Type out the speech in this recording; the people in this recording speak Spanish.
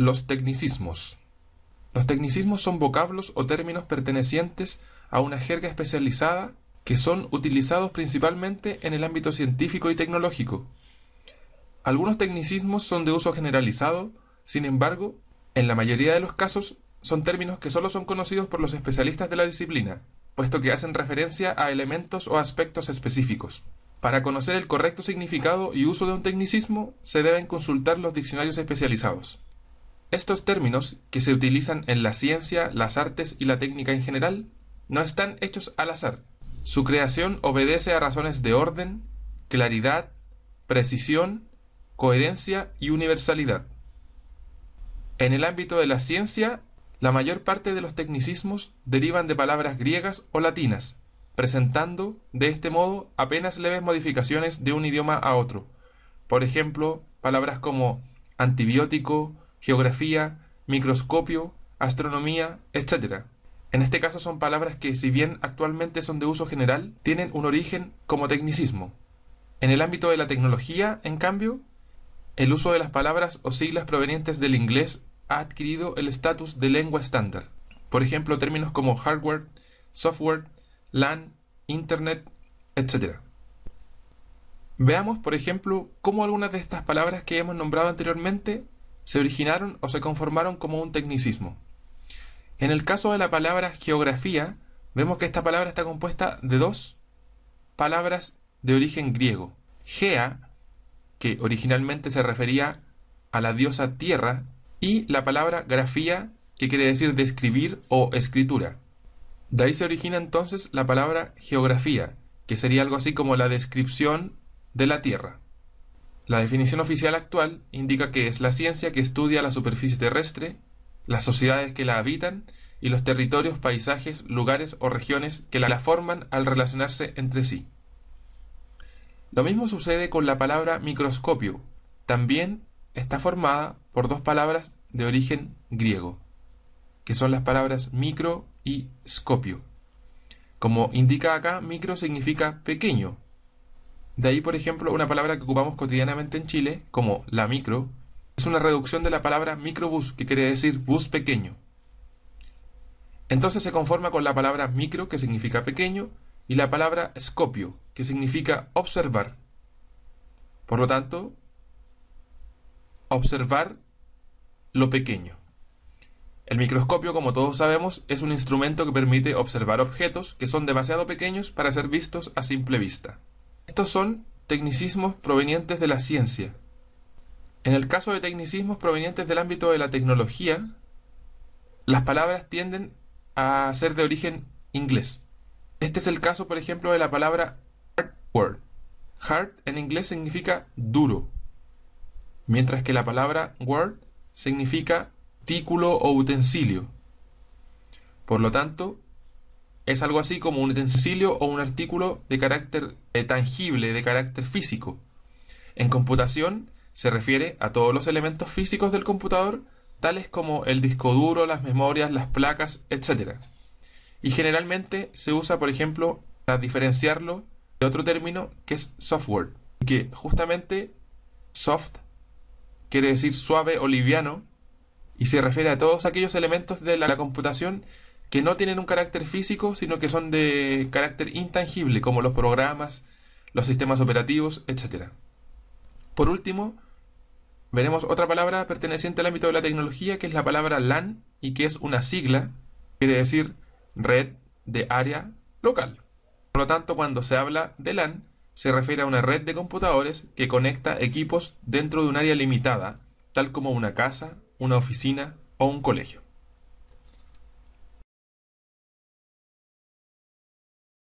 Los tecnicismos. Los tecnicismos son vocablos o términos pertenecientes a una jerga especializada que son utilizados principalmente en el ámbito científico y tecnológico. Algunos tecnicismos son de uso generalizado, sin embargo, en la mayoría de los casos son términos que solo son conocidos por los especialistas de la disciplina, puesto que hacen referencia a elementos o aspectos específicos. Para conocer el correcto significado y uso de un tecnicismo, se deben consultar los diccionarios especializados. Estos términos, que se utilizan en la ciencia, las artes y la técnica en general, no están hechos al azar. Su creación obedece a razones de orden, claridad, precisión, coherencia y universalidad. En el ámbito de la ciencia, la mayor parte de los tecnicismos derivan de palabras griegas o latinas, presentando, de este modo, apenas leves modificaciones de un idioma a otro. Por ejemplo, palabras como antibiótico, geografía, microscopio, astronomía, etc. En este caso son palabras que, si bien actualmente son de uso general, tienen un origen como tecnicismo. En el ámbito de la tecnología, en cambio, el uso de las palabras o siglas provenientes del inglés ha adquirido el estatus de lengua estándar. Por ejemplo, términos como hardware, software, LAN, Internet, etc. Veamos, por ejemplo, cómo algunas de estas palabras que hemos nombrado anteriormente se originaron o se conformaron como un tecnicismo. En el caso de la palabra geografía, vemos que esta palabra está compuesta de dos palabras de origen griego. Gea, que originalmente se refería a la diosa tierra, y la palabra grafía, que quiere decir describir o escritura. De ahí se origina entonces la palabra geografía, que sería algo así como la descripción de la tierra. La definición oficial actual indica que es la ciencia que estudia la superficie terrestre, las sociedades que la habitan y los territorios, paisajes, lugares o regiones que la forman al relacionarse entre sí. Lo mismo sucede con la palabra microscopio. También está formada por dos palabras de origen griego, que son las palabras micro y scopio. Como indica acá, micro significa pequeño, de ahí, por ejemplo, una palabra que ocupamos cotidianamente en Chile, como la micro, es una reducción de la palabra microbus, que quiere decir bus pequeño. Entonces se conforma con la palabra micro, que significa pequeño, y la palabra scopio, que significa observar. Por lo tanto, observar lo pequeño. El microscopio, como todos sabemos, es un instrumento que permite observar objetos que son demasiado pequeños para ser vistos a simple vista. Estos son tecnicismos provenientes de la ciencia. En el caso de tecnicismos provenientes del ámbito de la tecnología, las palabras tienden a ser de origen inglés. Este es el caso, por ejemplo, de la palabra hardware. Hard en inglés significa duro, mientras que la palabra word significa tículo o utensilio. Por lo tanto, es algo así como un utensilio o un artículo de carácter eh, tangible, de carácter físico. En computación se refiere a todos los elementos físicos del computador, tales como el disco duro, las memorias, las placas, etc. Y generalmente se usa, por ejemplo, para diferenciarlo de otro término que es software, que justamente soft quiere decir suave o liviano y se refiere a todos aquellos elementos de la computación que no tienen un carácter físico, sino que son de carácter intangible, como los programas, los sistemas operativos, etc. Por último, veremos otra palabra perteneciente al ámbito de la tecnología, que es la palabra LAN y que es una sigla, quiere decir red de área local. Por lo tanto, cuando se habla de LAN, se refiere a una red de computadores que conecta equipos dentro de un área limitada, tal como una casa, una oficina o un colegio.